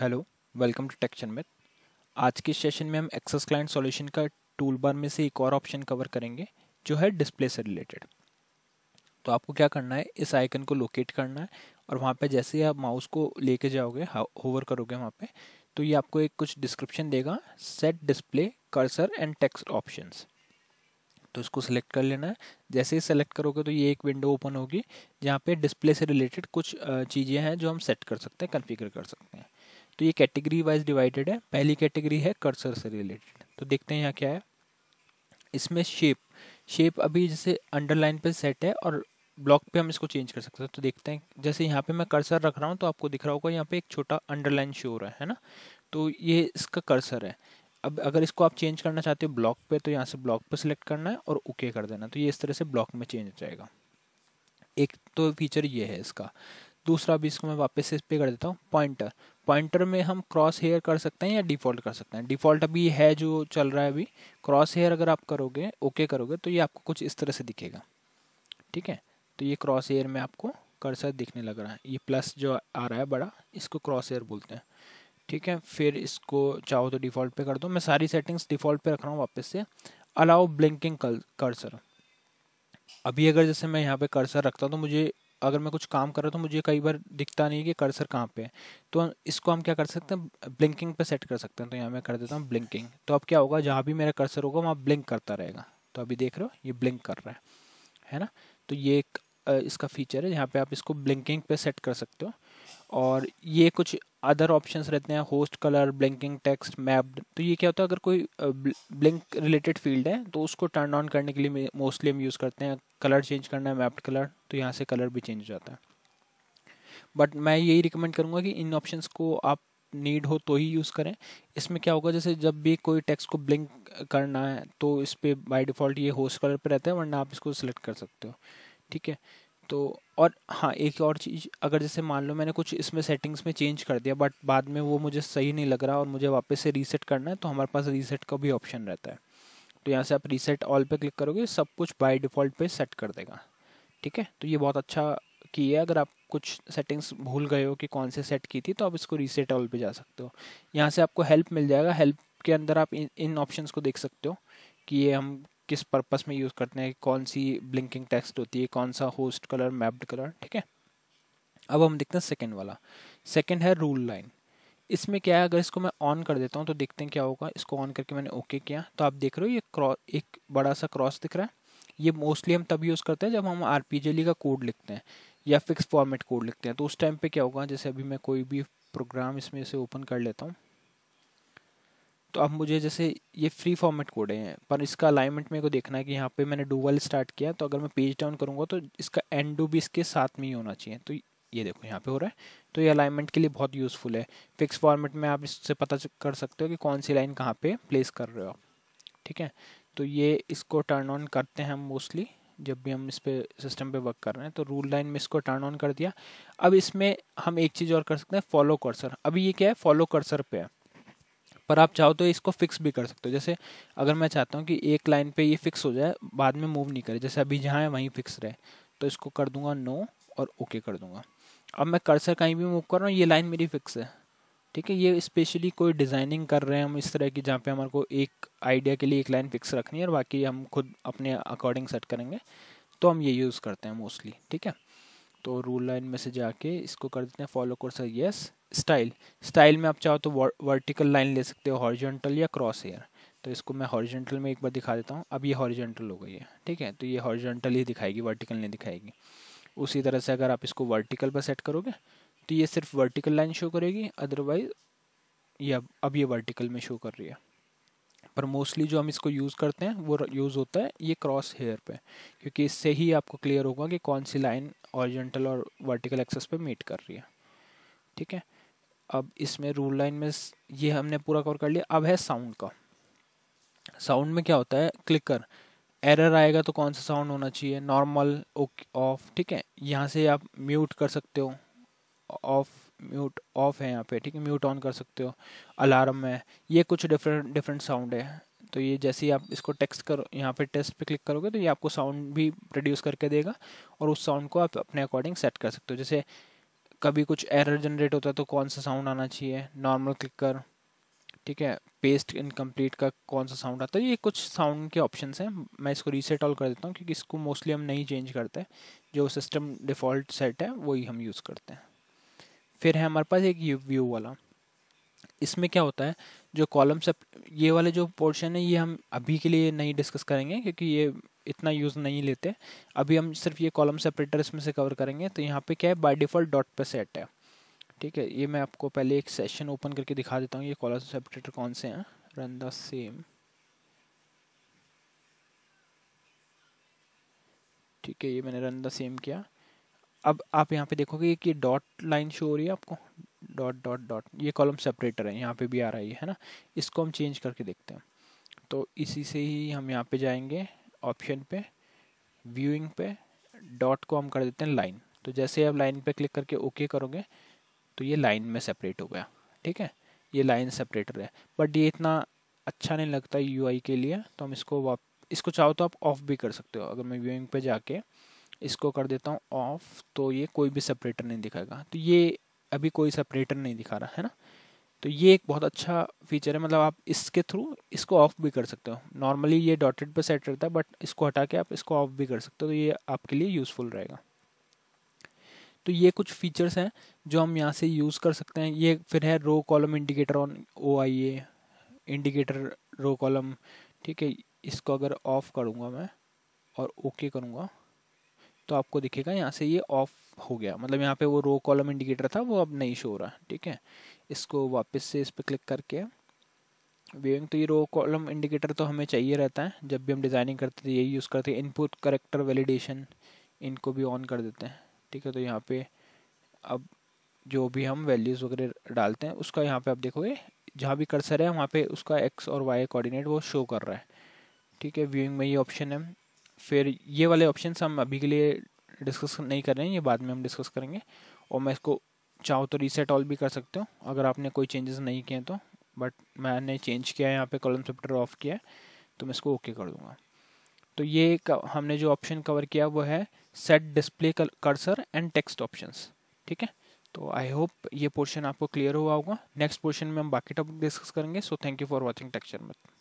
hello welcome to टेक्शन मिथ आज के सेशन में हम एक्सेस क्लाइंट सॉल्यूशन का टूल बार में से एक और ऑप्शन कवर करेंगे जो है डिस्प्ले से रिलेटेड तो आपको क्या करना है इस आइकन को लोकेट करना है और वहाँ पे जैसे ही आप माउस को लेके जाओगे होवर करोगे वहाँ पे तो ये आपको एक कुछ डिस्क्रिप्शन देगा set display cursor and text option तो इसको सिलेक्ट कर लेना है जैसे ही सेलेक्ट करोगे तो ये एक विंडो ओपन होगी जहाँ पे डिस्प्ले से रिलेटेड कुछ चीज़ें हैं जो हम सेट कर सकते हैं कन्फिगर कर सकते हैं तो ये कैटेगरी वाइज डिवाइडेड है पहली कैटेगरी है कर्सर से रिलेटेड तो देखते हैं यहाँ क्या है इसमें शेप शेप अभी जैसे अंडरलाइन पे सेट है और ब्लॉक पे हम इसको चेंज कर सकते हैं तो देखते हैं जैसे यहाँ पे मैं कर्सर रख रहा हूँ तो आपको दिख रहा होगा यहाँ पे एक छोटा अंडरलाइन शो हो रहा है ना तो ये इसका कर्सर है अब अगर इसको आप चेंज करना चाहते हो ब्लॉक पे तो यहाँ से ब्लॉक पे सिलेक्ट करना है और ओके कर देना तो ये इस तरह से ब्लॉक में चेंज हो जाएगा एक तो फीचर ये है इसका दूसरा भी इसको मैं वापस से इस पर कर देता हूँ पॉइंटर पॉइंटर में हम क्रॉस हेयर कर सकते हैं या डिफ़ॉल्ट कर सकते हैं डिफ़ॉल्ट अभी है जो चल रहा है अभी क्रॉस हेयर अगर आप करोगे ओके करोगे तो ये आपको कुछ इस तरह से दिखेगा ठीक है तो ये क्रॉस हेयर में आपको कर्सर दिखने लग रहा है ये प्लस जो आ रहा है बड़ा इसको क्रॉस हेयर बोलते हैं ठीक है फिर इसको चाहो तो डिफ़ॉल्ट पे कर दो मैं सारी सेटिंग्स डिफ़ॉल्ट पे रख रहा हूँ वापस से अलाउ ब्लिंकिंग कर्सर अभी अगर जैसे मैं यहाँ पे कर्सर रखता हूँ तो मुझे अगर मैं कुछ काम कर रहा हूँ तो मुझे कई बार दिखता नहीं कि कर्सर कहाँ पे है तो इसको हम क्या कर सकते हैं ब्लिंकिंग पे सेट कर सकते हैं तो यहाँ मैं कर देता हूँ ब्लिंकिंग तो अब क्या होगा जहाँ भी मेरा कर्सर होगा वहाँ ब्लिंक करता रहेगा तो अभी देख रहे हो ये ब्लिंक कर रहा है है ना तो ये एक इसका फीचर है जहाँ पर आप इसको ब्लिंकिंग पे सेट कर सकते हो और ये कुछ अदर ऑप्शन रहते हैं host colour blinking text mapped तो ये क्या होता है अगर कोई ब्लिंक रिलेटेड फील्ड है तो उसको टर्न ऑन करने के लिए मोस्टली हम यूज़ करते हैं कलर चेंज करना है मैप्ड कलर तो यहाँ से कलर भी चेंज हो जाता है बट मैं यही रिकमेंड करूँगा कि इन ऑप्शन को आप नीड हो तो ही यूज़ करें इसमें क्या होगा जैसे जब भी कोई टेक्स्ट को ब्लिंक करना है तो इस पर बाई डिफ़ॉल्ट ये होस्ट कलर पर रहता है वरना आप इसको सिलेक्ट कर सकते हो ठीक है तो और हाँ एक और चीज़ अगर जैसे मान लो मैंने कुछ इसमें सेटिंग्स में चेंज कर दिया बट बाद में वो मुझे सही नहीं लग रहा और मुझे वापस से रीसेट करना है तो हमारे पास रीसेट का भी ऑप्शन रहता है तो यहाँ से आप रीसेट ऑल पे क्लिक करोगे सब कुछ बाय डिफ़ॉल्ट पे सेट कर देगा ठीक है तो ये बहुत अच्छा की है अगर आप कुछ सेटिंग्स भूल गए हो कि कौन से सेट की थी तो आप इसको रीसेट ऑल पे जा सकते हो यहाँ से आपको हेल्प मिल जाएगा हेल्प के अंदर आप इन ऑप्शन को देख सकते हो कि ये हम किस पर्पस में यूज़ करते हैं कौन सी ब्लिंकिंग टेक्स्ट होती है कौन सा होस्ट कलर मैप्ड कलर ठीक है अब हम देखते हैं सेकेंड वाला सेकेंड है रूल लाइन इसमें क्या है अगर इसको मैं ऑन कर देता हूँ तो देखते हैं क्या होगा इसको ऑन करके मैंने ओके किया तो आप देख रहे हो ये क्रॉस एक बड़ा सा क्रॉस दिख रहा है ये मोस्टली हम तब यूज़ करते हैं जब हम आर का कोड लिखते हैं या फिक्स फॉर्मेट कोड लिखते हैं तो उस टाइम पे क्या होगा जैसे अभी मैं कोई भी प्रोग्राम इसमें से ओपन कर लेता हूँ तो अब मुझे जैसे ये फ्री फॉर्मेट कोड है पर इसका अलाइनमेंट मेरे को देखना है कि यहाँ पे मैंने डूवल स्टार्ट किया तो अगर मैं पेज डाउन करूँगा तो इसका एंड डू भी इसके साथ में ही होना चाहिए तो ये देखो यहाँ पे हो रहा है तो ये अलाइनमेंट के लिए बहुत यूज़फुल है फिक्स फॉर्मेट में आप इससे पता कर सकते हो कि कौन सी लाइन कहाँ पे प्लेस कर रहे हो आप ठीक है तो ये इसको टर्न ऑन करते हैं हम मोस्टली जब भी हम इस पर सिस्टम पे वर्क कर रहे हैं तो रूल लाइन में इसको टर्न ऑन कर दिया अब इसमें हम एक चीज़ और कर सकते हैं फॉलो कर्सर अभी ये क्या है फॉलो कर्सर पे है पर आप चाहो तो इसको फिक्स भी कर सकते हो जैसे अगर मैं चाहता हूँ कि एक लाइन पे ये फिक्स हो जाए बाद में मूव नहीं करे जैसे अभी जहाँ है वहीं फिक्स रहे तो इसको कर दूंगा नो और ओके कर दूंगा अब मैं कर्सर कहीं भी मूव कर रहा हूँ ये लाइन मेरी फिक्स है ठीक है ये स्पेशली कोई डिज़ाइनिंग कर रहे हैं हम इस तरह की जहाँ पे हमारे को एक आइडिया के लिए एक लाइन फिक्स रखनी है और बाकी हम खुद अपने अकॉर्डिंग सेट करेंगे तो हम ये यूज़ करते हैं मोस्टली ठीक है तो रूल लाइन में से जाके इसको कर देते हैं follow cursor yes style style में आप चाहो तो वर्टिकल लाइन ले सकते हो हॉर्जेंटल या क्रॉस हेयर तो इसको मैं हॉर्जेंटल में एक बार दिखा देता हूँ अब ये हॉर्जेंटल हो गई है ठीक है तो ये हॉर्जेंटल ही दिखाएगी वर्टिकल नहीं दिखाएगी उसी तरह से अगर आप इसको वर्टिकल पर सेट करोगे तो ये सिर्फ वर्टिकल लाइन शो करेगी अदरवाइज ये अब ये वर्टिकल में शो कर रही है पर मोस्टली जो हम इसको यूज़ करते हैं वो यूज़ होता है ये क्रॉस हेयर पे क्योंकि इससे ही आपको क्लियर होगा कि कौन सी लाइन ऑरिजेंटल और वर्टिकल एक्सेस पे मीट कर रही है ठीक है अब इसमें रूल लाइन में ये हमने पूरा कवर कर लिया अब है साउंड का साउंड में क्या होता है क्लिकर एरर आएगा तो कौन सा साउंड होना चाहिए नॉर्मल ऑफ ठीक है यहाँ से आप म्यूट कर सकते हो ऑफ म्यूट ऑफ है यहाँ पे ठीक है म्यूट ऑन कर सकते हो अलार्म है ये कुछ डिफरेंट डिफरेंट साउंड है तो ये जैसे ही आप इसको टेक्स्ट करो यहाँ पे टेस्ट पे क्लिक करोगे तो ये आपको साउंड भी प्रोड्यूस करके देगा और उस साउंड को आप अपने अकॉर्डिंग सेट कर सकते हो जैसे कभी कुछ एरर जनरेट होता है तो कौन सा साउंड आना चाहिए नॉर्मल क्लिक कर ठीक है पेस्ट इनकम्प्लीट का कौन सा साउंड आता है ये कुछ साउंड के ऑप्शन हैं मैं इसको रीसेट ऑल कर देता हूँ क्योंकि इसको मोस्टली हम नहीं चेंज करते जो सिस्टम डिफ़ॉल्ट सेट है वही हम यूज़ करते हैं फिर है हमारे पास एक व्यू वाला इसमें क्या होता है जो कॉलम कॉलम्स ये वाले जो पोर्शन है ये हम अभी के लिए नहीं डिस्कस करेंगे क्योंकि ये इतना यूज़ नहीं लेते अभी हम सिर्फ ये कॉलम सेपरेटर इसमें से कवर करेंगे तो यहाँ पे क्या है बाय डिफ़ॉल्ट डॉट पे सेट है ठीक है ये मैं आपको पहले एक सेशन ओपन करके दिखा देता हूँ ये कॉलर सेपरेटर कौन से हैं रन द सेम ठीक है ये मैंने रन द सेम किया अब आप यहाँ पे देखोगे कि डॉट लाइन शो हो रही है आपको डॉट डॉट डॉट ये कॉलम सेपरेटर है यहाँ पे भी आ रहा है है ना इसको हम चेंज करके देखते हैं तो इसी से ही हम यहाँ पे जाएंगे ऑप्शन पे व्यूइंग पे डॉट को हम कर देते हैं लाइन तो जैसे आप लाइन पे क्लिक करके ओके करोगे तो ये लाइन में सेपरेट हो गया ठीक है ये लाइन सेपरेटर है बट ये इतना अच्छा नहीं लगता यू के लिए तो हम इसको वाप इसको चाहो तो आप ऑफ भी कर सकते हो अगर मैं व्यूइंग पे जाके इसको कर देता हूँ ऑफ तो ये कोई भी सेपरेटर नहीं दिखाएगा तो ये अभी कोई सेपरेटर नहीं दिखा रहा है ना तो ये एक बहुत अच्छा फीचर है मतलब आप इसके थ्रू इसको ऑफ भी कर सकते हो नॉर्मली ये डॉटेड पर सेट रहता है बट इसको हटा के आप इसको ऑफ भी कर सकते हो तो ये आपके लिए यूज़फुल रहेगा तो ये कुछ फीचर्स हैं जो हम यहाँ से यूज़ कर सकते हैं ये फिर है row column indicator on O I A indicator row column ठीक है इसको अगर ऑफ करूँगा मैं और ओके करूँगा तो आपको दिखेगा यहाँ से ये ऑफ हो गया मतलब यहाँ पे वो रो कॉलम इंडिकेटर था वो अब नहीं शो हो रहा ठीक है इसको वापस से इस पर क्लिक करके व्यूइंग तो ये रो कॉलम इंडिकेटर तो हमें चाहिए रहता है जब भी हम डिज़ाइनिंग करते थे यही यूज़ करते हैं इनपुट करेक्टर वैलिडेशन इनको भी ऑन कर देते हैं ठीक है तो यहाँ पे अब जो भी हम वैल्यूज़ वगैरह डालते हैं उसका यहाँ पे आप देखोगे जहाँ भी कर्सर है वहाँ पे उसका एक्स और वाई कोऑर्डिनेट वो शो कर रहा है ठीक है व्यूइंग में ये ऑप्शन है फिर ये वाले ऑप्शन हम अभी के लिए डिस्कस नहीं कर रहे हैं ये बाद में हम डिस्कस करेंगे और मैं इसको चाहो तो रीसेट ऑल भी कर सकते हो अगर आपने कोई चेंजेस नहीं किए तो बट मैंने चेंज किया है यहाँ पे कॉलम सेप्टर ऑफ किया है तो मैं इसको ओके okay कर दूंगा तो ये हमने जो ऑप्शन कवर किया वो है set display cursor and text options ठीक है तो आई होप ये पोर्शन आपको क्लियर हुआ होगा नेक्स्ट पोर्शन में हम बाकी टॉपिक डिस्कस करेंगे so thank you for watching टेक्चर मैथ